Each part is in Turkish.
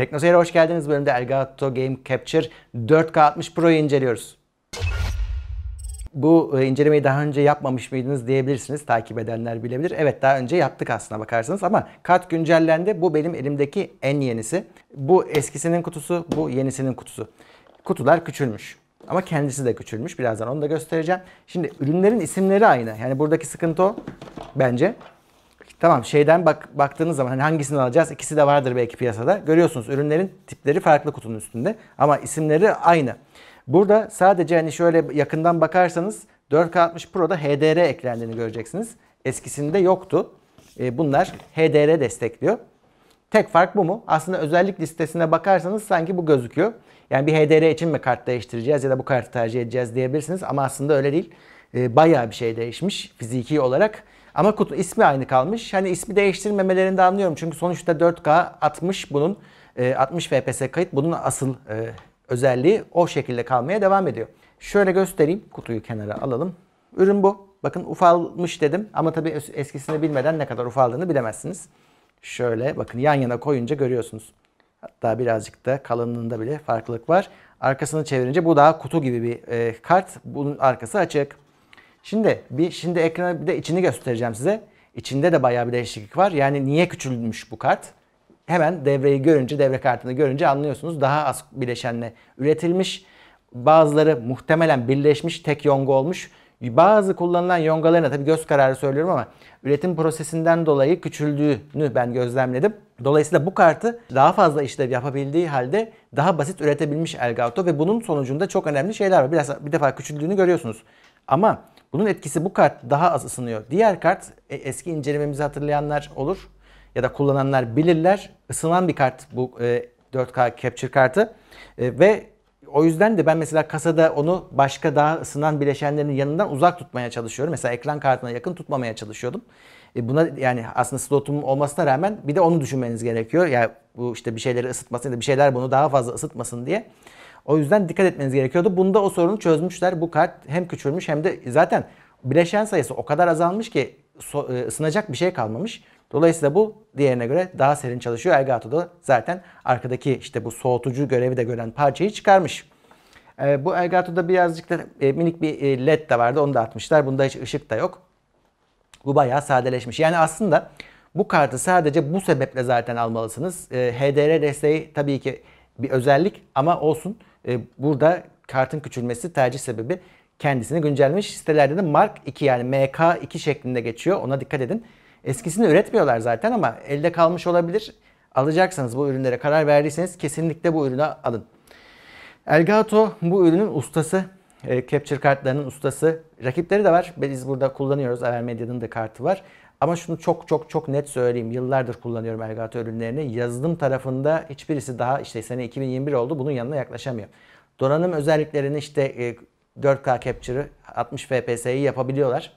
Teknoseyir'e hoş geldiniz. Bu Bölümde Elgato Game Capture 4K 60 Pro'yu inceliyoruz. Bu e, incelemeyi daha önce yapmamış mıydınız diyebilirsiniz. Takip edenler bilebilir. Evet daha önce yaptık aslına bakarsanız ama kart güncellendi. Bu benim elimdeki en yenisi. Bu eskisinin kutusu, bu yenisinin kutusu. Kutular küçülmüş. Ama kendisi de küçülmüş. Birazdan onu da göstereceğim. Şimdi ürünlerin isimleri aynı. Yani buradaki sıkıntı o bence. Tamam şeyden bak baktığınız zaman hani hangisini alacağız? İkisi de vardır belki piyasada. Görüyorsunuz ürünlerin tipleri farklı kutunun üstünde ama isimleri aynı. Burada sadece hani şöyle yakından bakarsanız 4K60 Pro'da HDR eklendiğini göreceksiniz. Eskisinde yoktu. E, bunlar HDR destekliyor. Tek fark bu mu? Aslında özellik listesine bakarsanız sanki bu gözüküyor. Yani bir HDR için mi kart değiştireceğiz ya da bu kartı tercih edeceğiz diyebilirsiniz. Ama aslında öyle değil. E, bayağı bir şey değişmiş fiziki olarak. Ama kutu ismi aynı kalmış. Hani ismi değiştirmemelerini de anlıyorum. Çünkü sonuçta 4K 60 bunun 60 e, FPS kayıt bunun asıl e, özelliği o şekilde kalmaya devam ediyor. Şöyle göstereyim. Kutuyu kenara alalım. Ürün bu. Bakın ufalmış dedim ama tabii eskisini bilmeden ne kadar ufaldığını bilemezsiniz. Şöyle bakın yan yana koyunca görüyorsunuz. Hatta birazcık da kalınlığında bile farklılık var. Arkasını çevirince bu daha kutu gibi bir e, kart. Bunun arkası açık. Şimdi bir şimdi ekranı bir de içini göstereceğim size. İçinde de bayağı bir değişiklik var. Yani niye küçülmüş bu kart? Hemen devreyi görünce, devre kartını görünce anlıyorsunuz. Daha az bileşenle üretilmiş. Bazıları muhtemelen birleşmiş, tek yonga olmuş. Bazı kullanılan yongalarına tabii göz kararı söylüyorum ama üretim prosesinden dolayı küçüldüğünü ben gözlemledim. Dolayısıyla bu kartı daha fazla işlev yapabildiği halde daha basit üretebilmiş Elgato ve bunun sonucunda çok önemli şeyler var. Biraz bir defa küçüldüğünü görüyorsunuz. Ama bunun etkisi bu kart daha az ısınıyor. Diğer kart e, eski incelememizi hatırlayanlar olur ya da kullananlar bilirler. Isınan bir kart bu 4K e, capture kartı e, ve o yüzden de ben mesela kasada onu başka daha ısınan bileşenlerin yanından uzak tutmaya çalışıyorum. Mesela ekran kartına yakın tutmamaya çalışıyordum. E buna yani aslında slotum olmasına rağmen bir de onu düşünmeniz gerekiyor. Yani bu işte bir şeyleri ısıtmasın ya da bir şeyler bunu daha fazla ısıtmasın diye. O yüzden dikkat etmeniz gerekiyordu. Bunda o sorunu çözmüşler. Bu kart hem küçülmüş hem de zaten bileşen sayısı o kadar azalmış ki e, ısınacak bir şey kalmamış. Dolayısıyla bu diğerine göre daha serin çalışıyor. Elgato da zaten arkadaki işte bu soğutucu görevi de gören parçayı çıkarmış. E, bu Elgato'da birazcık da e, minik bir e, led de vardı. Onu da atmışlar. Bunda hiç ışık da yok. Bu bayağı sadeleşmiş. Yani aslında bu kartı sadece bu sebeple zaten almalısınız. E, HDR desteği tabii ki bir özellik ama olsun. E, burada kartın küçülmesi tercih sebebi kendisini güncellemiş. Sitelerde de Mark 2 yani MK2 şeklinde geçiyor. Ona dikkat edin. Eskisini üretmiyorlar zaten ama elde kalmış olabilir. Alacaksanız bu ürünlere karar verdiyseniz kesinlikle bu ürünü alın. Elgato bu ürünün ustası. E, capture kartlarının ustası. Rakipleri de var. Biz burada kullanıyoruz. Avermedia'nın da kartı var. Ama şunu çok çok çok net söyleyeyim. Yıllardır kullanıyorum Elgato ürünlerini. Yazılım tarafında hiçbirisi daha işte sene 2021 oldu bunun yanına yaklaşamıyor. Donanım özelliklerini işte 4K e, capture'ı 60 FPS'yi yapabiliyorlar.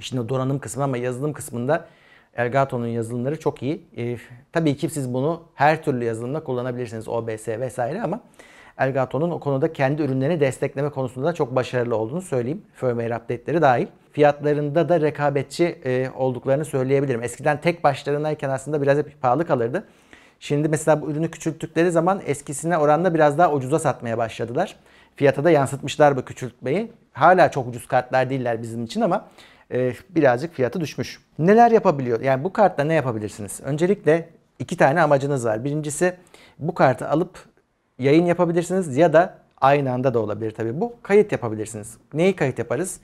Şimdi donanım kısmı ama yazılım kısmında Elgato'nun yazılımları çok iyi. E, tabii ki siz bunu her türlü yazılımda kullanabilirsiniz. OBS vesaire ama Elgato'nun o konuda kendi ürünlerini destekleme konusunda da çok başarılı olduğunu söyleyeyim. Firmware update'leri dahil. Fiyatlarında da rekabetçi e, olduklarını söyleyebilirim. Eskiden tek başlarındayken aslında biraz hep pahalı kalırdı. Şimdi mesela bu ürünü küçülttükleri zaman eskisine oranla biraz daha ucuza satmaya başladılar. Fiyata da yansıtmışlar bu küçültmeyi. Hala çok ucuz kartlar değiller bizim için ama e, birazcık fiyatı düşmüş. Neler yapabiliyor? Yani bu kartla ne yapabilirsiniz? Öncelikle iki tane amacınız var. Birincisi bu kartı alıp yayın yapabilirsiniz ya da aynı anda da olabilir tabii bu. Kayıt yapabilirsiniz. Neyi kayıt yaparız?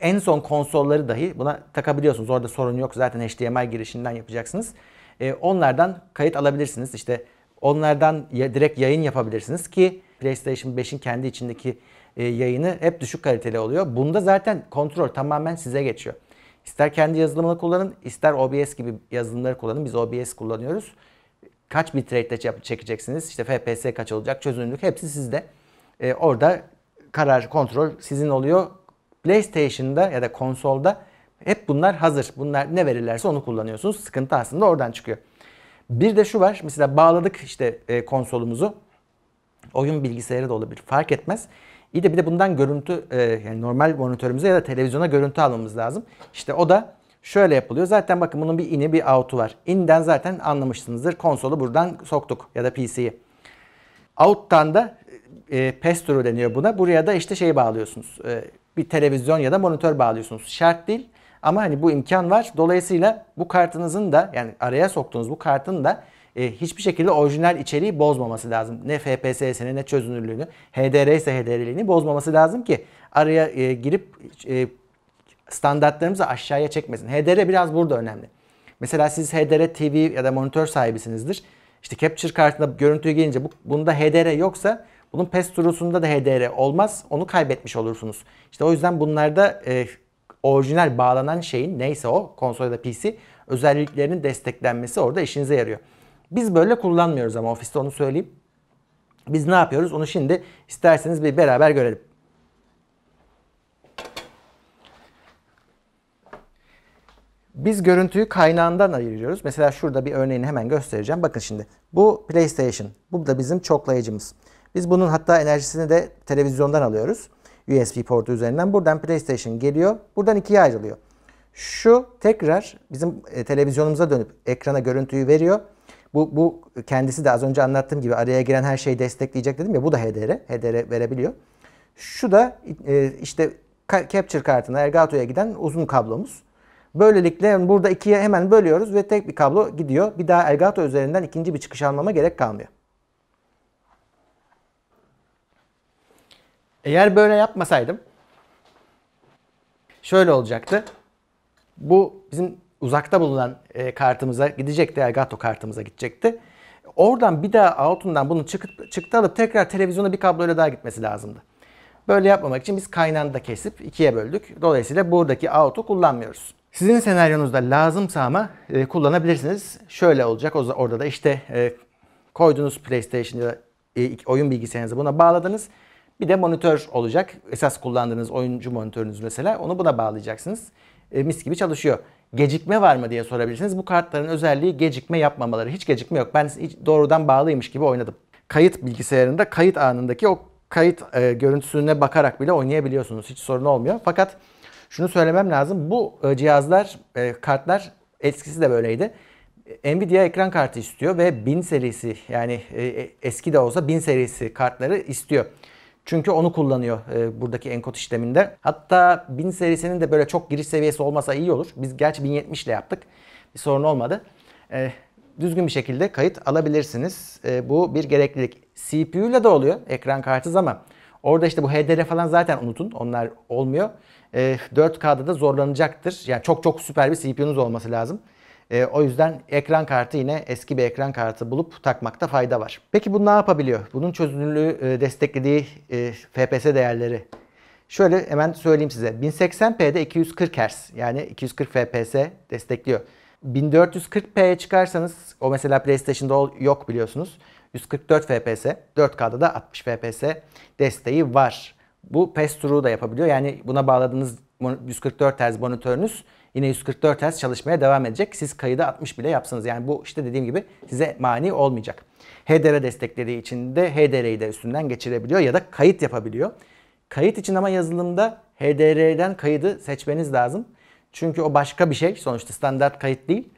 En son konsolları dahi buna takabiliyorsunuz. Orada sorun yok. Zaten HDMI girişinden yapacaksınız. E, onlardan kayıt alabilirsiniz. İşte onlardan ya, direkt yayın yapabilirsiniz ki PlayStation 5'in kendi içindeki e, yayını hep düşük kaliteli oluyor. Bunda zaten kontrol tamamen size geçiyor. İster kendi yazılımını kullanın, ister OBS gibi yazılımları kullanın. Biz OBS kullanıyoruz kaç bitrate çekeceksiniz, işte FPS kaç olacak, çözünürlük hepsi sizde. E, orada karar, kontrol sizin oluyor. PlayStation'da ya da konsolda hep bunlar hazır. Bunlar ne verirlerse onu kullanıyorsunuz. Sıkıntı aslında oradan çıkıyor. Bir de şu var. Mesela bağladık işte e, konsolumuzu. Oyun bilgisayarı da olabilir. Fark etmez. İyi de bir de bundan görüntü e, yani normal monitörümüze ya da televizyona görüntü almamız lazım. İşte o da Şöyle yapılıyor. Zaten bakın bunun bir ini bir out'u var. In'den zaten anlamışsınızdır. Konsolu buradan soktuk ya da PC'yi. Out'tan da e, pastro deniyor buna. Buraya da işte şey bağlıyorsunuz. E, bir televizyon ya da monitör bağlıyorsunuz. Şart değil ama hani bu imkan var. Dolayısıyla bu kartınızın da yani araya soktuğunuz bu kartın da e, hiçbir şekilde orijinal içeriği bozmaması lazım. Ne FPS'sini ne çözünürlüğünü, HDR ise HDR'liğini bozmaması lazım ki araya e, girip e, standartlarımızı aşağıya çekmesin. HDR biraz burada önemli. Mesela siz HDR TV ya da monitör sahibisinizdir. İşte capture kartında görüntü gelince bu, bunda HDR yoksa bunun PES turusunda da HDR olmaz. Onu kaybetmiş olursunuz. İşte o yüzden bunlarda e, orijinal bağlanan şeyin neyse o konsol ya da PC özelliklerinin desteklenmesi orada işinize yarıyor. Biz böyle kullanmıyoruz ama ofiste onu söyleyeyim. Biz ne yapıyoruz? Onu şimdi isterseniz bir beraber görelim. Biz görüntüyü kaynağından ayırıyoruz. Mesela şurada bir örneğini hemen göstereceğim. Bakın şimdi bu PlayStation. Bu da bizim çoklayıcımız. Biz bunun hatta enerjisini de televizyondan alıyoruz. USB portu üzerinden. Buradan PlayStation geliyor. Buradan ikiye ayrılıyor. Şu tekrar bizim e, televizyonumuza dönüp ekrana görüntüyü veriyor. Bu, bu kendisi de az önce anlattığım gibi araya giren her şeyi destekleyecek dedim ya bu da HDR. HDR verebiliyor. Şu da e, işte Capture kartına, Ergato'ya giden uzun kablomuz. Böylelikle burada ikiye hemen bölüyoruz ve tek bir kablo gidiyor. Bir daha Elgato üzerinden ikinci bir çıkış almama gerek kalmıyor. Eğer böyle yapmasaydım şöyle olacaktı. Bu bizim uzakta bulunan e, kartımıza gidecekti. Elgato kartımıza gidecekti. Oradan bir daha altından bunu çıkıp, çıktı alıp tekrar televizyona bir kabloyla daha gitmesi lazımdı. Böyle yapmamak için biz kaynağını da kesip ikiye böldük. Dolayısıyla buradaki out'u kullanmıyoruz. Sizin senaryonuzda lazımsa ama e, kullanabilirsiniz. Şöyle olacak orada da işte e, koydunuz PlayStation ya da e, oyun bilgisayarınızı buna bağladınız. Bir de monitör olacak. Esas kullandığınız oyuncu monitörünüz mesela onu buna bağlayacaksınız. E, mis gibi çalışıyor. Gecikme var mı diye sorabilirsiniz. Bu kartların özelliği gecikme yapmamaları. Hiç gecikme yok. Ben hiç doğrudan bağlıymış gibi oynadım. Kayıt bilgisayarında kayıt anındaki o kayıt e, görüntüsüne bakarak bile oynayabiliyorsunuz. Hiç sorun olmuyor. Fakat şunu söylemem lazım. Bu e, cihazlar, e, kartlar eskisi de böyleydi. Nvidia ekran kartı istiyor ve 1000 serisi yani e, eski de olsa 1000 serisi kartları istiyor. Çünkü onu kullanıyor buradaki enkod işleminde. Hatta 1000 serisinin de böyle çok giriş seviyesi olmasa iyi olur. Biz gerçi 1070 ile yaptık. Bir sorun olmadı. düzgün bir şekilde kayıt alabilirsiniz. bu bir gereklilik. CPU ile de oluyor ekran kartız ama orada işte bu HDR falan zaten unutun. Onlar olmuyor e, 4K'da da zorlanacaktır. Yani çok çok süper bir CPU'nuz olması lazım. E, o yüzden ekran kartı yine eski bir ekran kartı bulup takmakta fayda var. Peki bu ne yapabiliyor? Bunun çözünürlüğü e, desteklediği e, FPS değerleri. Şöyle hemen söyleyeyim size. 1080p'de 240 Hz yani 240 FPS destekliyor. 1440p'ye çıkarsanız o mesela PlayStation'da yok biliyorsunuz. 144 FPS, 4K'da da 60 FPS desteği var. Bu pass through da yapabiliyor. Yani buna bağladığınız 144 Hz monitörünüz yine 144 Hz çalışmaya devam edecek. Siz kaydı 60 bile yapsanız. Yani bu işte dediğim gibi size mani olmayacak. HDR destekleri için de HDR'yi de üstünden geçirebiliyor ya da kayıt yapabiliyor. Kayıt için ama yazılımda HDR'den kaydı seçmeniz lazım. Çünkü o başka bir şey. Sonuçta standart kayıt değil.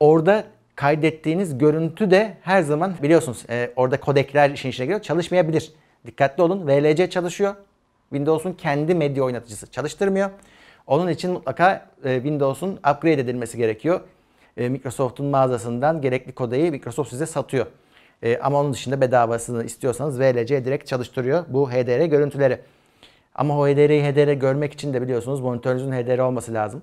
Orada kaydettiğiniz görüntü de her zaman biliyorsunuz e, orada kodekler işin içine giriyor. Çalışmayabilir. Dikkatli olun. VLC çalışıyor. Windows'un kendi medya oynatıcısı çalıştırmıyor. Onun için mutlaka e, Windows'un upgrade edilmesi gerekiyor. E, Microsoft'un mağazasından gerekli kodayı Microsoft size satıyor. E, ama onun dışında bedavasını istiyorsanız VLC direkt çalıştırıyor bu HDR görüntüleri. Ama o HDR'yi HDR görmek için de biliyorsunuz monitörünüzün HDR olması lazım.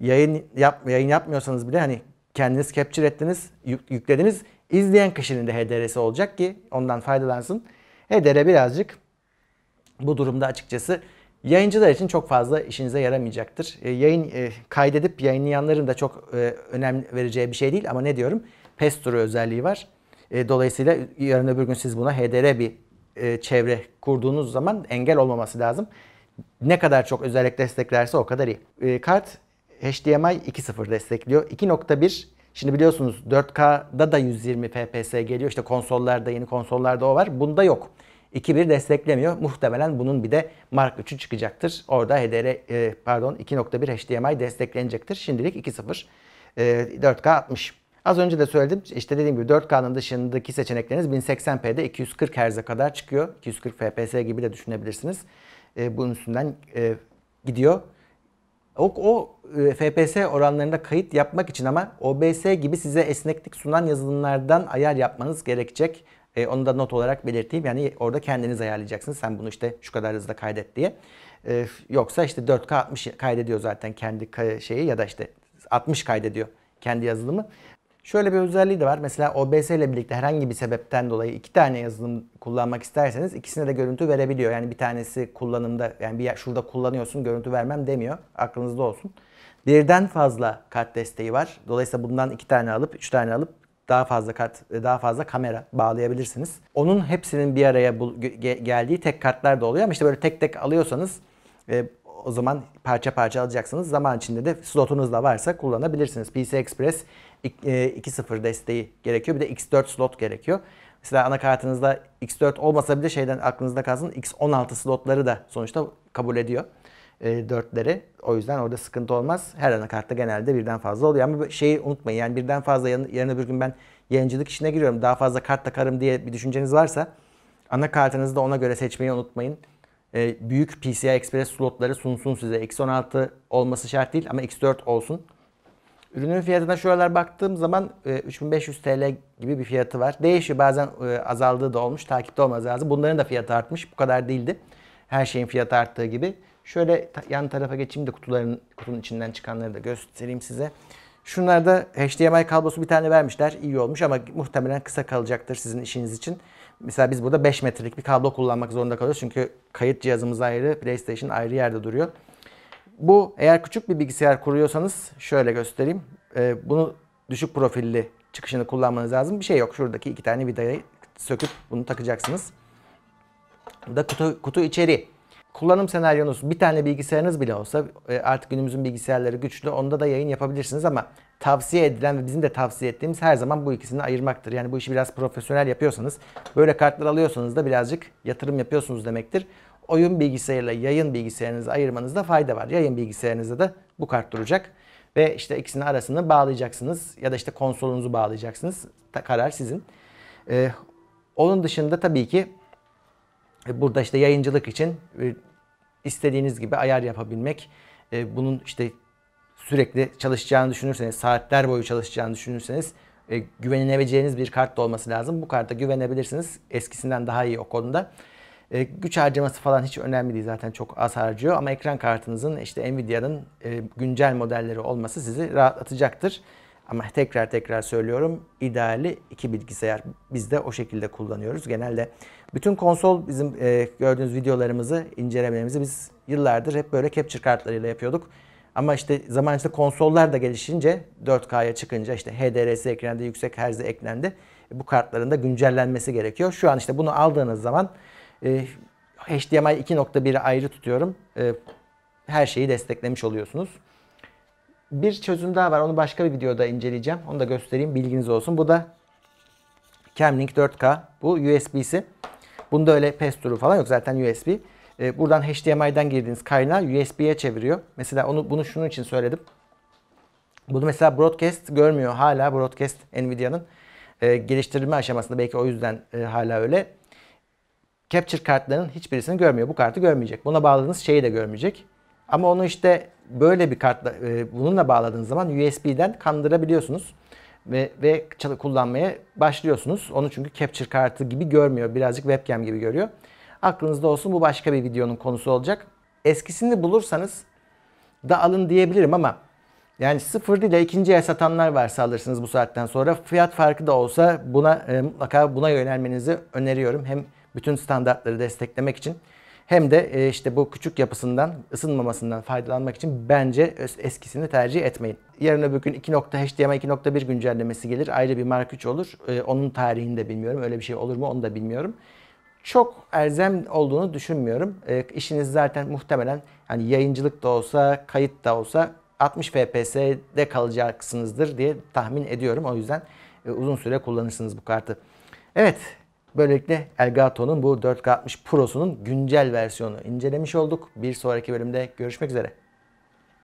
Yayın, yap, yayın yapmıyorsanız bile hani kendiniz capture ettiniz, yüklediniz. İzleyen kişinin de HDR'si olacak ki ondan faydalansın. HDR birazcık bu durumda açıkçası yayıncılar için çok fazla işinize yaramayacaktır. E, yayın e, kaydedip yayınlayanların da çok e, önem vereceği bir şey değil ama ne diyorum? PES turu özelliği var. dolayısıyla yarın öbür gün siz buna HDR bir çevre kurduğunuz zaman engel olmaması lazım. Ne kadar çok özellik desteklerse o kadar iyi. kart HDMI 2.0 destekliyor. 2.1 Şimdi biliyorsunuz 4K'da da 120 FPS geliyor. İşte konsollarda yeni konsollarda o var. Bunda yok. 2.1 desteklemiyor. Muhtemelen bunun bir de Mark 3'ü çıkacaktır. Orada HDR e, pardon 2.1 HDMI desteklenecektir. Şimdilik 2.0 e, 4K 60. Az önce de söyledim. İşte dediğim gibi 4K'nın dışındaki seçenekleriniz 1080p'de 240 Hz'e kadar çıkıyor. 240 FPS gibi de düşünebilirsiniz. E, bunun üstünden e, gidiyor. O, o e, FPS oranlarında kayıt yapmak için ama OBS gibi size esneklik sunan yazılımlardan ayar yapmanız gerekecek. E, onu da not olarak belirteyim. Yani orada kendiniz ayarlayacaksınız. Sen bunu işte şu kadar hızda kaydet diye. E, yoksa işte 4K 60 kaydediyor zaten kendi şeyi ya da işte 60 kaydediyor kendi yazılımı. Şöyle bir özelliği de var. Mesela OBS ile birlikte herhangi bir sebepten dolayı iki tane yazılım kullanmak isterseniz ikisine de görüntü verebiliyor. Yani bir tanesi kullanımda yani bir şurada kullanıyorsun görüntü vermem demiyor. Aklınızda olsun. Birden fazla kart desteği var. Dolayısıyla bundan iki tane alıp üç tane alıp daha fazla kart, daha fazla kamera bağlayabilirsiniz. Onun hepsinin bir araya bul- ge- geldiği tek kartlar da oluyor ama işte böyle tek tek alıyorsanız e, o zaman parça parça alacaksınız. Zaman içinde de slotunuz da varsa kullanabilirsiniz. PC Express 2.0 e, desteği gerekiyor. Bir de X4 slot gerekiyor. Mesela anakartınızda X4 olmasa bile şeyden aklınızda kalsın X16 slotları da sonuçta kabul ediyor. E, dörtleri. O yüzden orada sıkıntı olmaz. Her anakartta genelde birden fazla oluyor. Ama şeyi unutmayın yani birden fazla yarın, yarın öbür gün ben yayıncılık işine giriyorum. Daha fazla kart takarım diye bir düşünceniz varsa anakartınızı da ona göre seçmeyi unutmayın. E, büyük PCI Express slotları sunsun size. X16 olması şart değil ama X4 olsun. Ürünün fiyatına şuralar baktığım zaman e, 3500 TL gibi bir fiyatı var. Değişiyor bazen e, azaldığı da olmuş. Takipte olmaz lazım. Bunların da fiyatı artmış. Bu kadar değildi. Her şeyin fiyatı arttığı gibi. Şöyle yan tarafa geçeyim de kutuların kutunun içinden çıkanları da göstereyim size. Şunlarda HDMI kablosu bir tane vermişler. İyi olmuş ama muhtemelen kısa kalacaktır sizin işiniz için. Mesela biz burada 5 metrelik bir kablo kullanmak zorunda kalıyoruz. Çünkü kayıt cihazımız ayrı, PlayStation ayrı yerde duruyor. Bu eğer küçük bir bilgisayar kuruyorsanız şöyle göstereyim. Ee, bunu düşük profilli çıkışını kullanmanız lazım. Bir şey yok. Şuradaki iki tane vidayı söküp bunu takacaksınız. Bu da kutu, kutu içeriği kullanım senaryonuz bir tane bilgisayarınız bile olsa e, artık günümüzün bilgisayarları güçlü onda da yayın yapabilirsiniz ama tavsiye edilen ve bizim de tavsiye ettiğimiz her zaman bu ikisini ayırmaktır. Yani bu işi biraz profesyonel yapıyorsanız böyle kartlar alıyorsanız da birazcık yatırım yapıyorsunuz demektir. Oyun bilgisayarıyla yayın bilgisayarınızı ayırmanızda fayda var. Yayın bilgisayarınızda da bu kart duracak. Ve işte ikisinin arasını bağlayacaksınız ya da işte konsolunuzu bağlayacaksınız. Ta karar sizin. Ee, onun dışında tabii ki e, Burada işte yayıncılık için e, istediğiniz gibi ayar yapabilmek, e, bunun işte sürekli çalışacağını düşünürseniz, saatler boyu çalışacağını düşünürseniz e, güvenilebileceğiniz bir kart da olması lazım. Bu karta güvenebilirsiniz. Eskisinden daha iyi o konuda. E, güç harcaması falan hiç önemli değil zaten çok az harcıyor ama ekran kartınızın işte Nvidia'nın güncel modelleri olması sizi rahatlatacaktır. Ama tekrar tekrar söylüyorum ideali iki bilgisayar. Biz de o şekilde kullanıyoruz. Genelde bütün konsol bizim e, gördüğünüz videolarımızı, incelememizi biz yıllardır hep böyle capture kartlarıyla yapıyorduk. Ama işte zaman içinde konsollar da gelişince 4K'ya çıkınca işte HDRS eklendi, yüksek herzi eklendi. E, bu kartların da güncellenmesi gerekiyor. Şu an işte bunu aldığınız zaman e, HDMI 2.1'i ayrı tutuyorum. E, her şeyi desteklemiş oluyorsunuz bir çözüm daha var. Onu başka bir videoda inceleyeceğim. Onu da göstereyim. Bilginiz olsun. Bu da Camlink 4K. Bu USB'si. Bunda öyle pes falan yok. Zaten USB. Ee, buradan HDMI'den girdiğiniz kaynağı USB'ye çeviriyor. Mesela onu bunu şunun için söyledim. Bunu mesela broadcast görmüyor. Hala broadcast Nvidia'nın e, geliştirilme aşamasında. Belki o yüzden e, hala öyle. Capture kartlarının hiçbirisini görmüyor. Bu kartı görmeyecek. Buna bağladığınız şeyi de görmeyecek. Ama onu işte böyle bir kartla e, bununla bağladığınız zaman USB'den kandırabiliyorsunuz ve, ve kullanmaya başlıyorsunuz. Onu çünkü capture kartı gibi görmüyor. Birazcık webcam gibi görüyor. Aklınızda olsun bu başka bir videonun konusu olacak. Eskisini bulursanız da alın diyebilirim ama yani sıfır değil de ikinci el satanlar varsa alırsınız bu saatten sonra. Fiyat farkı da olsa buna e, mutlaka buna yönelmenizi öneriyorum. Hem bütün standartları desteklemek için hem de e, işte bu küçük yapısından, ısınmamasından faydalanmak için bence eskisini tercih etmeyin. Yarın öbür gün 2. HDMI 2.1 güncellemesi gelir. Ayrı bir Mark 3 olur. E, onun tarihini de bilmiyorum. Öyle bir şey olur mu onu da bilmiyorum. Çok erzem olduğunu düşünmüyorum. E, işiniz zaten muhtemelen yani yayıncılık da olsa, kayıt da olsa 60 FPS'de kalacaksınızdır diye tahmin ediyorum. O yüzden uzun süre kullanırsınız bu kartı. Evet, Böylelikle Elgato'nun bu 4K60 Pro'sunun güncel versiyonunu incelemiş olduk. Bir sonraki bölümde görüşmek üzere.